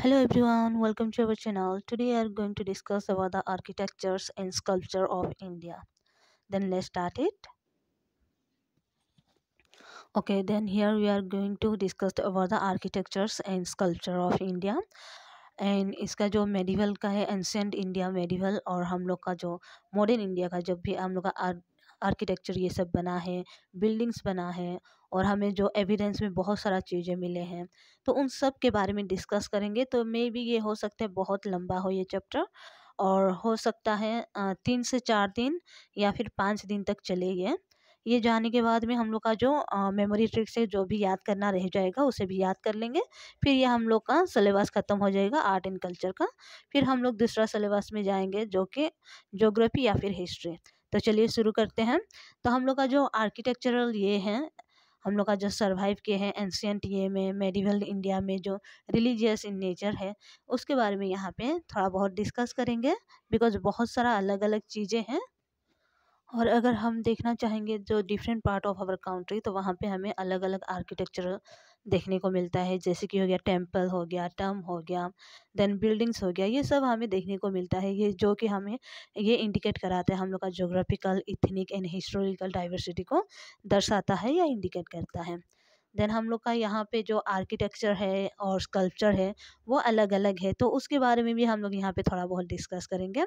hello everyone welcome to our channel today we are going to discuss about the architectures and sculpture of india then let's start it okay then here we are going to discuss about the architectures and sculpture of india and इसका जो medieval का है ancient India medieval और हम लोग का जो modern India का जब भी हम लोग का आर्किटेक्चर ये सब बना है बिल्डिंग्स बना है और हमें जो एविडेंस में बहुत सारा चीज़ें मिले हैं तो उन सब के बारे में डिस्कस करेंगे तो मे भी ये हो सकता है बहुत लंबा हो ये चैप्टर और हो सकता है तीन से चार दिन या फिर पाँच दिन तक चले ये ये जाने के बाद में हम लोग का जो मेमोरी ट्रिक से जो भी याद करना रह जाएगा उसे भी याद कर लेंगे फिर ये हम लोग का सिलेबस ख़त्म हो जाएगा आर्ट एंड कल्चर का फिर हम लोग दूसरा सिलेबस में जाएंगे जो कि जोग्राफी या फिर हिस्ट्री तो चलिए शुरू करते हैं तो हम लोग का जो आर्किटेक्चरल ये है हम लोग का जो सरवाइव किए हैं एंशियंट ये में मेडिवल इंडिया में जो रिलीजियस इन नेचर है उसके बारे में यहाँ पे थोड़ा बहुत डिस्कस करेंगे बिकॉज बहुत सारा अलग अलग चीज़ें हैं और अगर हम देखना चाहेंगे जो different part of our country तो वहाँ पे हमें अलग अलग आर्किटेक्चर देखने को मिलता है जैसे कि हो गया टेम्पल हो गया टर्म हो गया देन बिल्डिंग्स हो गया ये सब हमें देखने को मिलता है ये जो कि हमें ये इंडिकेट कराता है हम लोग का geographical ethnic and historical diversity को दर्शाता है या इंडिकेट करता है देन हम लोग का यहाँ पे जो आर्किटेक्चर है और स्कल्पचर है वो अलग अलग है तो उसके बारे में भी हम लोग यहाँ पे थोड़ा बहुत डिस्कस करेंगे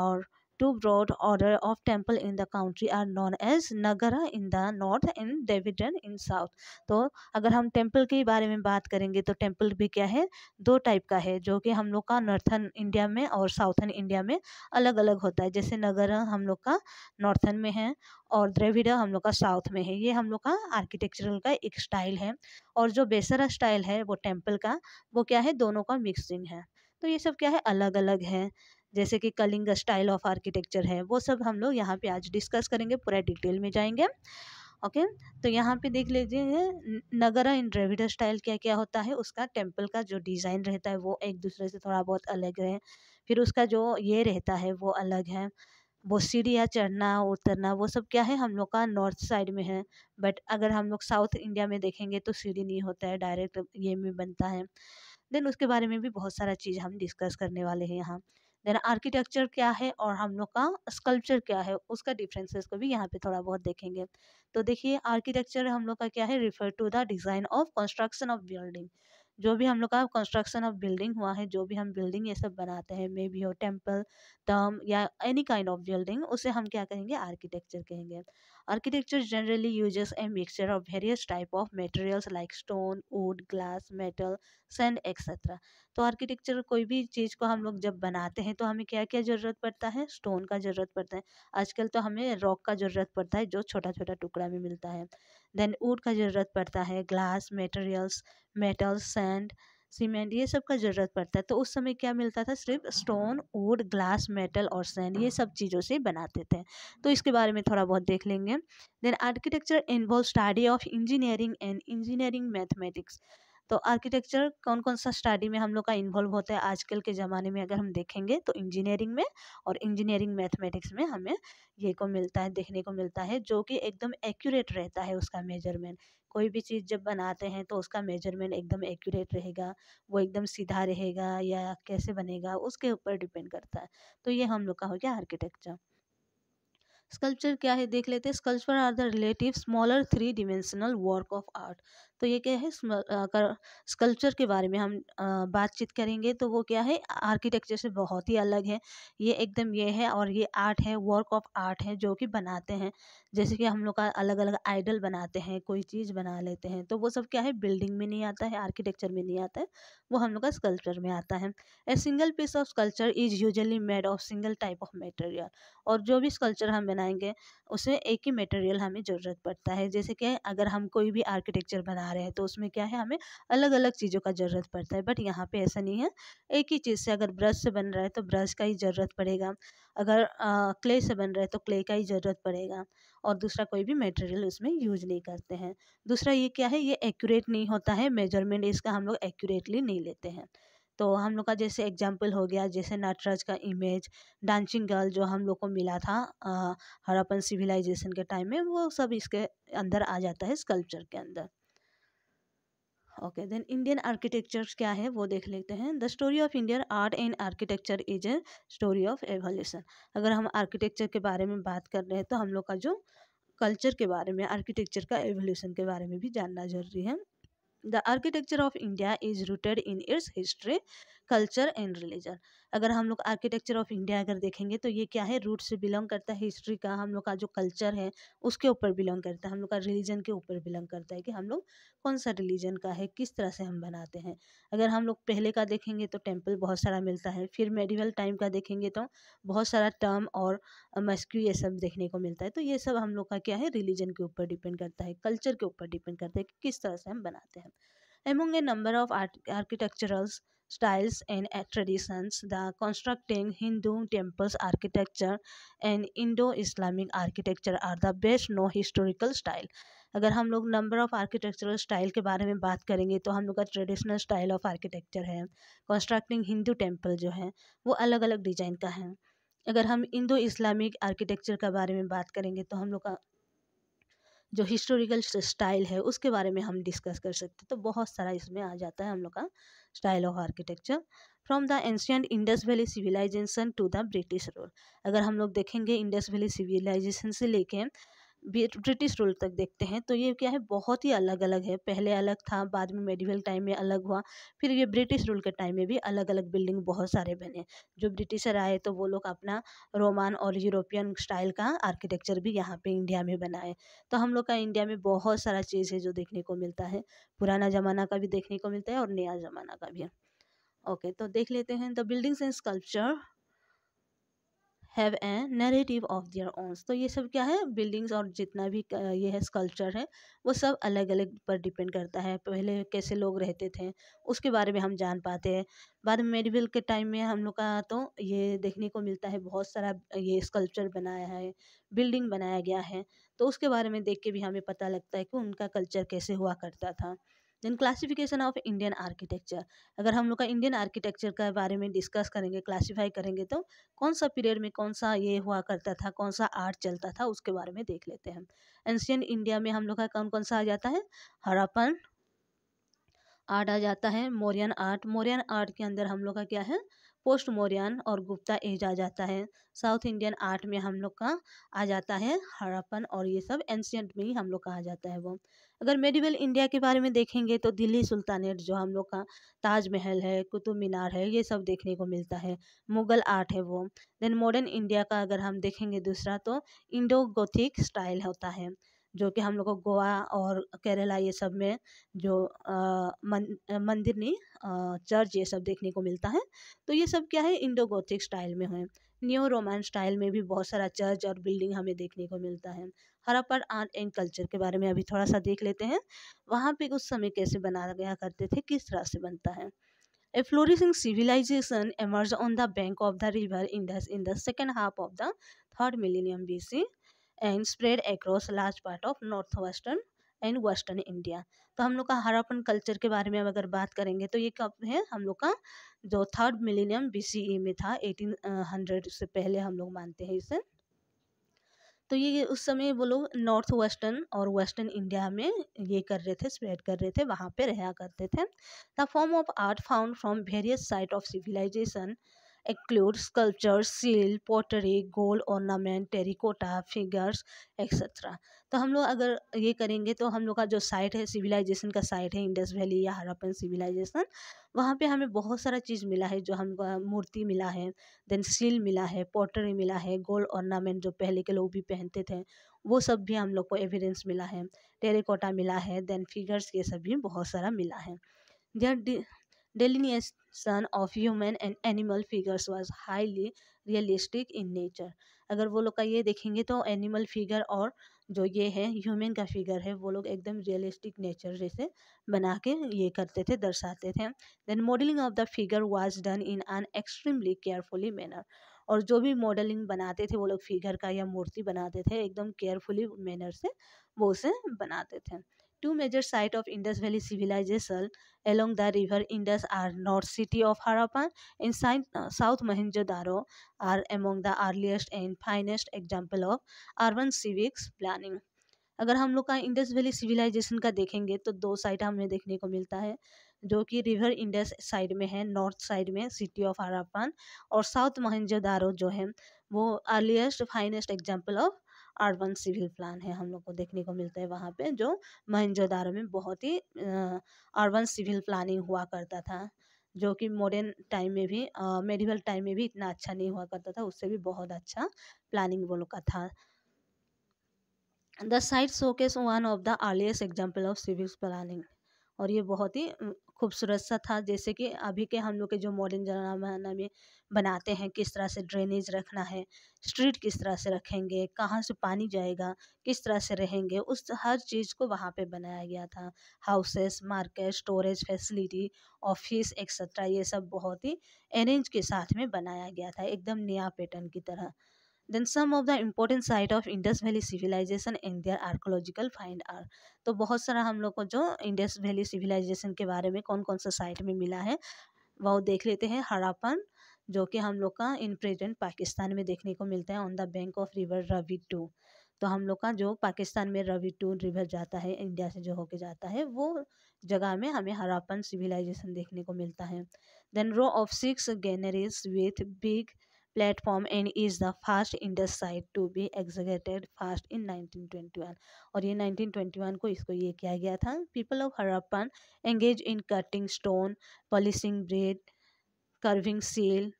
और two broad order of temple in the country are known as Nagara in the north and Davidian in south. तो अगर हम टेम्पल के बारे में बात करेंगे तो टेम्पल भी क्या है दो टाइप का है जो कि हम लोग का नॉर्थन इंडिया में और साउथन इंडिया में अलग अलग होता है जैसे नगर हम लोग का नॉर्थन में है और द्रविड़ा हम लोग का साउथ में है ये हम लोग का आर्किटेक्चरल का एक स्टाइल है और जो बेसरा स्टाइल है वो टेम्पल का वो क्या है दोनों का मिक्सिंग है तो ये सब क्या है अलग अलग है जैसे कि कलिंग स्टाइल ऑफ आर्किटेक्चर है वो सब हम लोग यहाँ पे आज डिस्कस करेंगे पूरा डिटेल में जाएंगे ओके तो यहाँ पे देख लीजिए नगरा इन ड्रेविड स्टाइल क्या क्या होता है उसका टेम्पल का जो डिज़ाइन रहता है वो एक दूसरे से थोड़ा बहुत अलग है फिर उसका जो ये रहता है वो अलग है वो सीढ़ियाँ चढ़ना उतरना वो सब क्या है हम लोग का नॉर्थ साइड में है बट अगर हम लोग साउथ इंडिया में देखेंगे तो सीढ़ी नहीं होता है डायरेक्ट ये में बनता है देन उसके बारे में भी बहुत सारा चीज़ हम डिस्कस करने वाले हैं यहाँ देन आर्किटेक्चर क्या है और हम लोग का स्कल्पचर क्या है उसका डिफरेंसेस को भी यहाँ पे थोड़ा बहुत देखेंगे तो देखिए आर्किटेक्चर हम लोग का क्या है refer to the design of construction of building जो भी हम लोग का कंस्ट्रक्शन ऑफ बिल्डिंग हुआ है जो भी हम बिल्डिंग ये सब बनाते हैं मे बी हो टेम्पल टर्म या एनी काइंड ऑफ बिल्डिंग उसे हम क्या कहेंगे आर्किटेक्चर कहेंगे architecture generally uses a mixture of various type of materials like stone wood glass metal sand etcetera तो आर्किटेक्चर कोई भी चीज़ को हम लोग जब बनाते हैं तो हमें क्या क्या ज़रूरत पड़ता है स्टोन का ज़रूरत पड़ता है आजकल तो हमें रॉक का ज़रूरत पड़ता है जो छोटा छोटा टुकड़ा में मिलता है देन वुड का ज़रूरत पड़ता है glass materials metals sand cement ये सब का ज़रूरत पड़ता है तो उस समय क्या मिलता था सिर्फ स्टोन वुड ग्लास मेटल और सैंड ये सब चीज़ों से बनाते थे तो इसके बारे में थोड़ा बहुत देख लेंगे then architecture involve study of engineering and engineering mathematics तो आर्किटेक्चर कौन कौन सा स्टडी में हम लोग का इन्वॉल्व होता है आजकल के ज़माने में अगर हम देखेंगे तो इंजीनियरिंग में और इंजीनियरिंग मैथमेटिक्स में हमें ये को मिलता है देखने को मिलता है जो कि एकदम एक्यूरेट रहता है उसका मेजरमेंट कोई भी चीज़ जब बनाते हैं तो उसका मेजरमेंट एकदम एक्यूरेट रहेगा वो एकदम सीधा रहेगा या कैसे बनेगा उसके ऊपर डिपेंड करता है तो ये हम लोग का हो गया आर्किटेक्चर स्कल्पचर क्या है देख लेते हैं sculpture are the relative smaller three dimensional work of art तो ये क्या है स्कल्पचर के बारे में हम बातचीत करेंगे तो वो क्या है आर्किटेक्चर से बहुत ही अलग है ये एकदम ये है और ये आर्ट है वर्क ऑफ आर्ट है जो कि बनाते हैं जैसे कि हम लोग का अलग अलग आइडल बनाते हैं कोई चीज़ बना लेते हैं तो वो सब क्या है बिल्डिंग में नहीं आता है आर्किटेक्चर में नहीं आता है वो हम लोग का स्कल्पचर में आता है a single piece of sculpture is usually made of single type of material और जो भी स्कल्पचर हम बनाएंगे उसमें एक ही मटेरियल हमें ज़रूरत पड़ता है जैसे कि अगर हम कोई भी आर्किटेक्चर बना रहे हैं तो उसमें क्या है हमें अलग अलग चीज़ों का ज़रूरत पड़ता है बट यहाँ पे ऐसा नहीं है एक ही चीज़ से अगर ब्रश से बन रहा है तो ब्रश का ही ज़रूरत पड़ेगा अगर आ, क्ले से बन रहा है तो क्ले का ही ज़रूरत पड़ेगा और दूसरा कोई भी मटेरियल उसमें यूज नहीं करते हैं दूसरा ये क्या है ये एक्यूरेट नहीं होता है मेजरमेंट इसका हम लोग एक्यूरेटली नहीं लेते हैं तो हम लोग का जैसे एग्जाम्पल हो गया जैसे नटराज का इमेज डांसिंग गर्ल जो हम लोग को मिला था हड़प्पन सिविलाइजेशन के टाइम में वो सब इसके अंदर आ जाता है स्कल्पचर के अंदर ओके देन इंडियन आर्किटेक्चर क्या है वो देख लेते हैं the story of Indian art and architecture is a story of evolution अगर हम आर्किटेक्चर के बारे में बात कर रहे हैं तो हम लोग का जो कल्चर के बारे में आर्किटेक्चर का एवोल्यूशन के बारे में भी जानना जरूरी है the architecture of India is rooted in its history culture and religion अगर हम लोग आर्किटेक्चर ऑफ इंडिया अगर देखेंगे तो ये क्या है रूट से बिलोंग करता है हिस्ट्री का हम लोग का जो कल्चर है उसके ऊपर बिलोंग करता है हम लोग का रिलीजन के ऊपर बिलोंग करता है कि हम लोग कौन सा रिलीजन का है किस तरह से हम बनाते हैं अगर हम लोग पहले का देखेंगे तो टेम्पल बहुत सारा मिलता है फिर मेडिवल टाइम का देखेंगे तो बहुत सारा टर्म और मस्क्यू ये सब देखने को मिलता है तो ये सब हम लोग का क्या है रिलीजन के ऊपर डिपेंड करता है कल्चर के ऊपर डिपेंड करता है कि किस तरह से हम बनाते हैं time. Among a number of art- architectural styles and traditions, the constructing Hindu temples architecture and Indo-Islamic architecture are the best known historical style. अगर हम लोग नंबर ऑफ़ आर्किटेक्चरल स्टाइल के बारे में बात करेंगे तो हम लोग का ट्रेडिशनल स्टाइल ऑफ आर्किटेक्चर है कंस्ट्रक्टिंग हिंदू टेम्पल जो है वो अलग अलग डिजाइन का है अगर हम इंडो इस्लामिक आर्किटेक्चर के बारे में बात करेंगे तो हम लोग का जो हिस्टोरिकल स्टाइल है उसके बारे में हम डिस्कस कर सकते हैं तो बहुत सारा इसमें आ जाता है हम लोग का style of architecture from the ancient Indus valley civilization to the British rule अगर हम लोग देखेंगे इंडस वैली सिविलाइजेशन से लेके ब्रिटिश रूल तक देखते हैं तो ये क्या है बहुत ही अलग अलग है पहले अलग था बाद में मेडिवल टाइम में अलग हुआ फिर ये ब्रिटिश रूल के टाइम में भी अलग अलग बिल्डिंग बहुत सारे बने जो ब्रिटिशर आए तो वो लोग अपना रोमान और यूरोपियन स्टाइल का आर्किटेक्चर भी यहाँ पे इंडिया में बनाए तो हम लोग का इंडिया में बहुत सारा चीज़ है जो देखने को मिलता है पुराना ज़माना का भी देखने को मिलता है और नया ज़माना का भी ओके तो देख लेते हैं the buildings and sculpture have a narrative of their owns तो ये सब क्या है बिल्डिंग्स और जितना भी ये है स्कल्चर है वो सब अलग अलग पर डिपेंड करता है पहले कैसे लोग रहते थे उसके बारे में हम जान पाते हैं बाद में मेडिवल के टाइम में हम लोग का तो ये देखने को मिलता है बहुत सारा ये स्कल्चर बनाया है बिल्डिंग बनाया गया है तो उसके बारे में देख के भी हमें पता लगता है कि उनका कल्चर कैसे हुआ करता था then classification of Indian architecture अगर हम लोग का इंडियन आर्किटेक्चर के बारे में डिस्कस करेंगे क्लासिफाई करेंगे तो कौन सा पीरियड में कौन सा ये हुआ करता था कौन सा आर्ट चलता था उसके बारे में देख लेते हैं एंशियन इंडिया में हम लोग का कौन कौन सा आ जाता है हरापन आर्ट आ जाता है मोरियन आर्ट मोरियन आर्ट के अंदर हम लोग का क्या है पोस्ट मौर्यन और गुप्ता एज आ जाता है साउथ इंडियन आर्ट में हम लोग का आ जाता है हड़प्पन और ये सब एंशियंट में ही हम लोग का आ जाता है वो अगर मेडिवल इंडिया के बारे में देखेंगे तो दिल्ली सुल्तानेट जो हम लोग का ताजमहल है कुतुब मीनार है ये सब देखने को मिलता है मुगल आर्ट है वो देन मॉडर्न इंडिया का अगर हम देखेंगे दूसरा तो इंडो गोथिक स्टाइल होता है जो कि हम लोग को गोवा और केरला ये सब में जो मंदिर नहीं चर्च ये सब देखने को मिलता है तो ये सब क्या है इंडो गोथिक स्टाइल में है न्यू रोमान स्टाइल में भी बहुत सारा चर्च और बिल्डिंग हमें देखने को मिलता है हरापर आर्ट एंड कल्चर के बारे में अभी थोड़ा सा देख लेते हैं वहाँ पे उस समय कैसे बनाया गया करते थे किस तरह से बनता है A civilization emerge on the bank of the river river in the second half of the third third B C and spread across large part of north western and western India तो हम लोग का हरापन culture के बारे में अगर बात करेंगे तो ये कब है हम लोग का जो थर्ड मिलीनियम बीसीई में था एटीन हंड्रेड से पहले हम लोग मानते हैं इसे तो ये उस समय वो लोग नॉर्थ वेस्टर्न और वेस्टर्न इंडिया में ये कर रहे थे स्प्रेड कर रहे थे वहाँ पे रहा करते थे the form of art found from various site of civilization includes sculptures, seal, pottery, gold ornament, terracotta, figures, etcetera तो हम लोग अगर ये करेंगे तो हम लोग का जो साइट है सिविलाइजेशन का साइट है इंडस वैली या हरापन सिविलाइजेशन वहाँ पे हमें बहुत सारा चीज़ मिला है जो हमको मूर्ति मिला है देन सील मिला है पोटरी मिला है गोल्ड ऑर्नामेंट जो पहले के लोग भी पहनते थे वो सब भी हम लोग को एविडेंस मिला है टेरेकोटा मिला है देन फिगर्स ये सब भी बहुत सारा मिला है the delineation of human and animal figures was highly realistic in nature अगर वो लोग का ये देखेंगे तो एनिमल फिगर और जो ये है ह्यूमन का फिगर है वो लोग एकदम रियलिस्टिक नेचर जैसे बना के ये करते थे दर्शाते थे then modelling of the figure was done in an extremely carefully manner और जो भी मॉडलिंग बनाते थे वो लोग फिगर का या मूर्ति बनाते थे एकदम केयरफुली मैनर से वो उसे बनाते थे Two major sites of Indus Valley civilization along the river Indus are North City of Harappan and South Mohenjo-daro are among the earliest and finest example of urban civics planning. अगर हम लोग का Indus valley civilisation का देखेंगे तो दो side हमें देखने को मिलता है जो कि रिवर इंडस साइड में है नॉर्थ साइड में सिटी ऑफ हरापन और साउथ महेंजोदारो जो है वो earliest finest example of urban civil plan है हम लोग को देखने को मिलता है वहाँ पे जो महेंजोदारो में बहुत ही अर्बन सिविल प्लानिंग हुआ करता था जो कि मॉडर्न टाइम में भी मेडिवल टाइम में भी इतना अच्छा नहीं हुआ करता था उससे भी बहुत अच्छा प्लानिंग वो लोग का था the site showcase one of the earliest example of civil planning और ये बहुत ही खूबसूरत सा था जैसे कि अभी के हम लोग के जो मॉडर्न ज़माना में बनाते हैं किस तरह से ड्रेनेज रखना है स्ट्रीट किस तरह से रखेंगे कहाँ से पानी जाएगा किस तरह से रहेंगे उस हर चीज़ को वहाँ पे बनाया गया था houses market storage facility office etcetera ये सब बहुत ही अरेंज के साथ में बनाया गया था एकदम नया पैटर्न की तरह then some of the important site of Indus valley civilization and their archaeological find are तो बहुत सारा हम लोग को जो इंडस वैली सिविलाइजेशन के बारे में कौन कौन सा साइट में मिला है वह देख लेते हैं हड़ापन जो कि हम लोग का इन प्रेजेंट पाकिस्तान में देखने को मिलता है on the bank of river Ravi too तो हम लोग का जो पाकिस्तान में रवि टू रिवर जाता है इंडिया से जो होके जाता है वो जगह में हमें हरापन सिविलाइजेशन देखने को मिलता है then row of six granaries with big platform and is the first Indus site to be executed first in 1921 और ये 1921 को इसको ये किया गया था people of Harappan engage in cutting stone polishing bead carving seal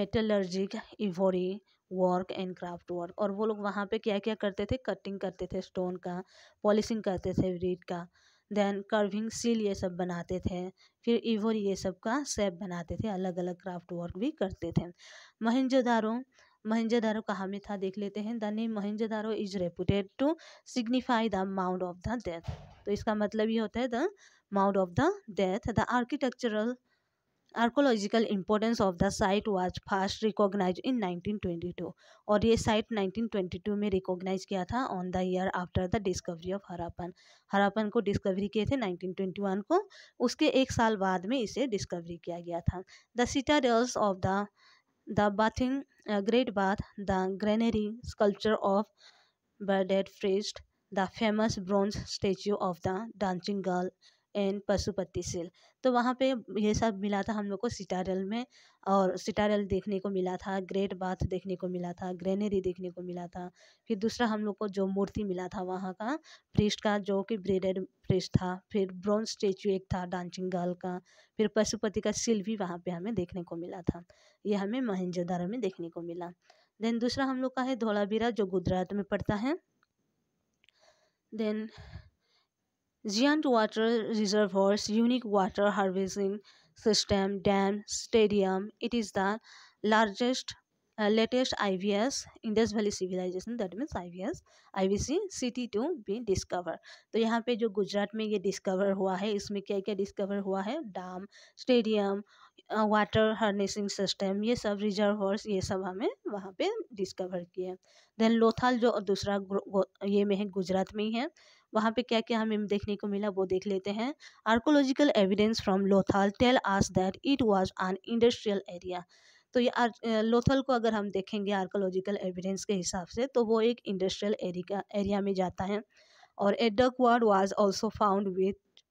metallurgic ivory work and craft work और वो लोग वहाँ पे क्या क्या करते थे कटिंग करते थे स्टोन का पॉलिशिंग करते थे ब्रेड का देन कर्विंग सील ये सब बनाते थे फिर इवोर ये सब का सेप बनाते थे अलग अलग क्राफ्ट वर्क भी करते थे महेंजोदारों महेंजोदारो का हमें था देख लेते हैं the name Mohenjodaro is reputed to signify the mount of the death तो इसका मतलब ये होता है the mount of the death the architectural archaeological importance of the site was first recognise in 1922 और ये साइट 1922 में रिकॉग्नाइज किया था on the year after the discovery of Harappan Harappan को डिस्कवरी किए थे 1921 को उसके एक साल बाद में इसे डिस्कवरी किया गया था the citadels of the the bathing great bath the granary sculpture of bearded priest the famous bronze statue of the dancing girl and Pashupati seal तो वहाँ पे ये सब मिला था हम लोग को सिटारल में और सिटारल देखने को मिला था ग्रेट बाथ देखने को मिला था ग्रेनरी देखने को मिला था फिर दूसरा हम लोग को जो मूर्ति मिला था वहाँ का प्रिस्ट का जो कि ब्रेडेड प्रिस्ट था फिर ब्रॉन्ज स्टेचू एक था डांसिंग गर्ल का फिर पशुपति का सिल भी वहाँ पर हमें देखने को मिला था ये हमें महेंजोदारो में देखने को मिला देन दूसरा हम लोग का है धोलावीरा जो गुजरात में पड़ता है then Giant Water Reservoir's unique water harvesting system dam stadium. It is the largest I uh, latest IVS, Indus valley civilization that means I V S I V C city to be discover तो यहाँ पे जो गुजरात में ये discover हुआ है इसमें क्या क्या डिस्कवर हुआ है dam stadium water harnessing system ये सब रिजर्वर्स ये सब हमें वहाँ पे डिस्कवर किए देन लोथाल जो दूसरा ये में है गुजरात में ही है वहाँ पे क्या क्या हमें देखने को मिला वो देख लेते हैं archaeological evidence from Lothal tell us that it was an industrial area तो ये लोथल को अगर हम देखेंगे आर्कोलॉजिकल एविडेंस के हिसाब से तो वो एक इंडस्ट्रियल एरिया एरिया में जाता है और a ward was also found with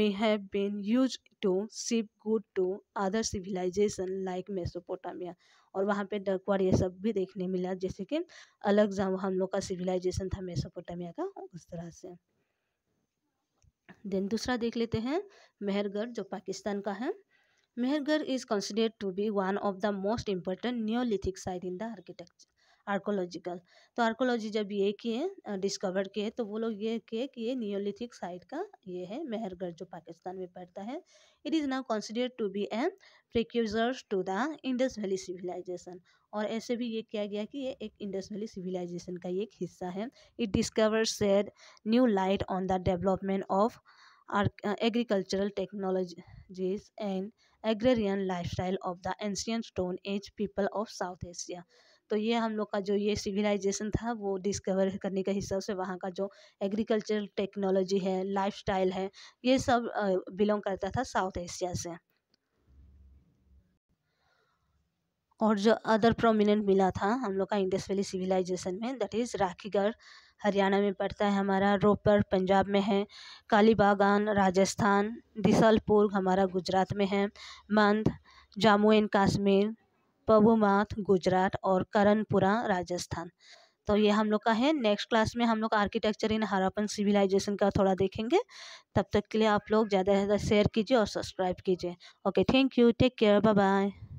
may have been use to ship good to other civilization like Mesopotamia और वहाँ पे डकवाड ये सब भी देखने मिला जैसे कि अलग जहाँ हम लोग का सिविलाइजेशन था मेसोपोटामिया का उस तरह से देन दूसरा देख लेते हैं मेहरगढ़ जो पाकिस्तान का है Mehergarh is considered to be one of the most important Neolithic site in the architecture archaeological तो आर्कोलॉजी जब ये किए डिस्कवर किए तो वो लोग ये किए कि ये नियोलिथिक साइट का ये है मेहरगढ़ जो पाकिस्तान में पड़ता है it is now considered to be an precursors to the Indus valley civilization और ऐसे भी ये किया गया कि ये एक इंडस वैली सिविलाइजेशन का ये एक हिस्सा है it discover said new light on the development of agricultural technologies and agrarian lifestyle of the ancient stone age people of south Asia तो ये हम लोग का जो ये सिविलाइजेशन था वो डिस्कवर करने के हिसाब से वहाँ का जो एग्रीकल्चरल टेक्नोलॉजी है लाइफस्टाइल है ये सब बिलोंग करता था साउथ एशिया से और जो अदर प्रोमिनेंट मिला था हम लोग का इंडस वैली सिविलाइजेशन में दैट इज़ राखीगढ़ हरियाणा में पड़ता है हमारा रोपर पंजाब में है काली बागान राजस्थान दिसलपुर हमारा गुजरात में है मंद जम्मू एंड कश्मीर पबुमाथ गुजरात और करनपुरा राजस्थान तो ये हम लोग का है नेक्स्ट क्लास में हम लोग आर्किटेक्चर इन हरापन सिविलाइजेशन का थोड़ा देखेंगे तब तक के लिए आप लोग ज़्यादा से ज़्यादा शेयर कीजिए और सब्सक्राइब कीजिए okay thank you take care bye bye